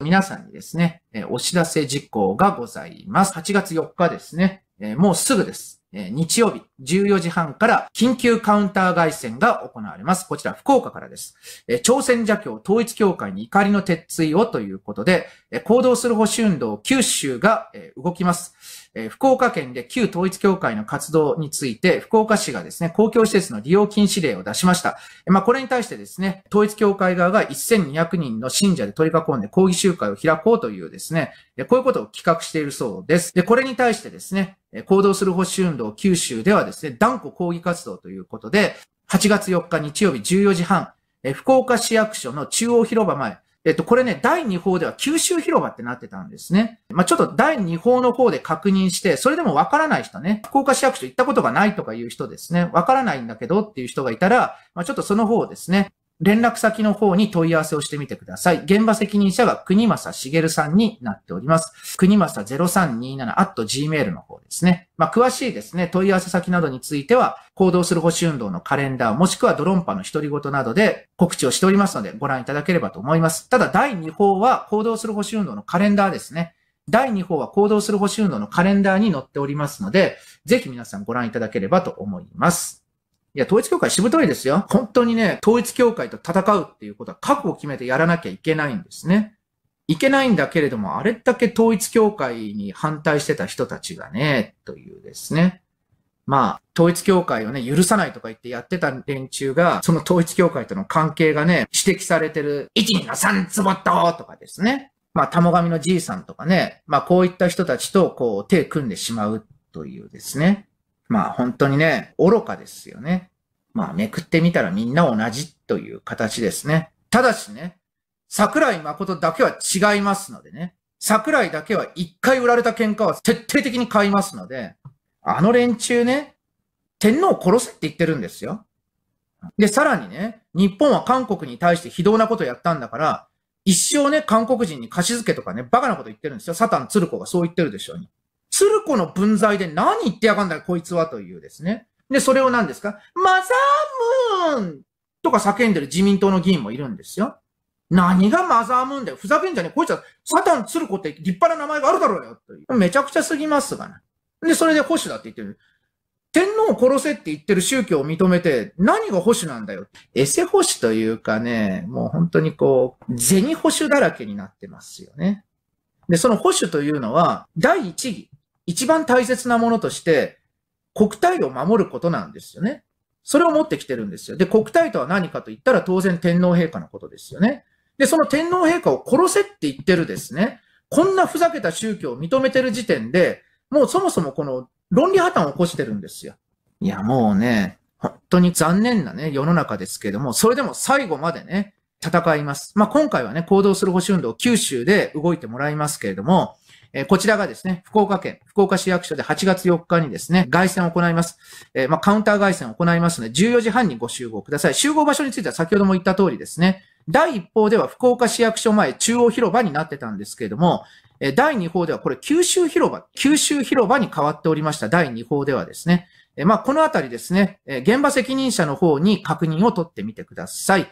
皆さんにですね、お知らせ事項がございます。8月4日ですね、もうすぐです。え日曜日14時半から緊急カウンター外戦が行われます。こちら福岡からです。え朝鮮邪教統一教会に怒りの鉄槌をということで、行動する保守運動九州が、動きます。え福岡県で旧統一教会の活動について、福岡市がですね、公共施設の利用禁止令を出しました。まあ、これに対してですね、統一教会側が1200人の信者で取り囲んで抗議集会を開こうというですね、こういうことを企画しているそうです。で、これに対してですね、行動する保守運動道九州ではですね、断固抗議活動ということで、8月4日日曜日14時半、え福岡市役所の中央広場前、えっと、これね、第2報では九州広場ってなってたんですね。まあ、ちょっと第2報の方で確認して、それでもわからない人ね、福岡市役所行ったことがないとかいう人ですね、わからないんだけどっていう人がいたら、まあ、ちょっとその方をですね、連絡先の方に問い合わせをしてみてください。現場責任者が国正茂さんになっております。国正 0327-gmail の方ですね。まあ、詳しいですね、問い合わせ先などについては、行動する保守運動のカレンダー、もしくはドロンパの独り言などで告知をしておりますので、ご覧いただければと思います。ただ、第2報は、行動する保守運動のカレンダーですね。第2報は行動する保守運動のカレンダーに載っておりますので、ぜひ皆さんご覧いただければと思います。いや、統一協会しぶといですよ。本当にね、統一協会と戦うっていうことは覚悟を決めてやらなきゃいけないんですね。いけないんだけれども、あれだけ統一協会に反対してた人たちがね、というですね。まあ、統一協会をね、許さないとか言ってやってた連中が、その統一協会との関係がね、指摘されてる、1、2の3つぼっととかですね。まあ、玉神のじいさんとかね、まあ、こういった人たちと、こう、手組んでしまうというですね。まあ本当にね、愚かですよね。まあめくってみたらみんな同じという形ですね。ただしね、桜井誠だけは違いますのでね。桜井だけは一回売られた喧嘩は徹底的に買いますので、あの連中ね、天皇を殺せって言ってるんですよ。で、さらにね、日本は韓国に対して非道なことやったんだから、一生ね、韓国人に貸し付けとかね、バカなこと言ってるんですよ。サタン鶴子がそう言ってるでしょうに。鶴子の文在で何言ってやがんだよ、こいつはというですね。で、それを何ですかマザームーンとか叫んでる自民党の議員もいるんですよ。何がマザームーンだよ。ふざけんじゃねえ。こいつはサタン鶴子って立派な名前があるだろうよ。というめちゃくちゃすぎますがね。で、それで保守だって言ってる。天皇を殺せって言ってる宗教を認めて、何が保守なんだよ。エセ保守というかね、もう本当にこう、銭保守だらけになってますよね。で、その保守というのは、第一義、一番大切なものとして、国体を守ることなんですよね。それを持ってきてるんですよ。で、国体とは何かと言ったら当然天皇陛下のことですよね。で、その天皇陛下を殺せって言ってるですね。こんなふざけた宗教を認めてる時点で、もうそもそもこの論理破綻を起こしてるんですよ。いや、もうね、本当に残念なね、世の中ですけれども、それでも最後までね、戦います。まあ、今回はね、行動する保守運動、九州で動いてもらいますけれども、えこちらがですね、福岡県、福岡市役所で8月4日にですね、外線を行います。えまあ、カウンター外線を行いますので、14時半にご集合ください。集合場所については先ほども言った通りですね、第1報では福岡市役所前中央広場になってたんですけれども、え第2報ではこれ九州広場、九州広場に変わっておりました。第2報ではですね。えまあ、このあたりですね、え現場責任者の方に確認を取ってみてください。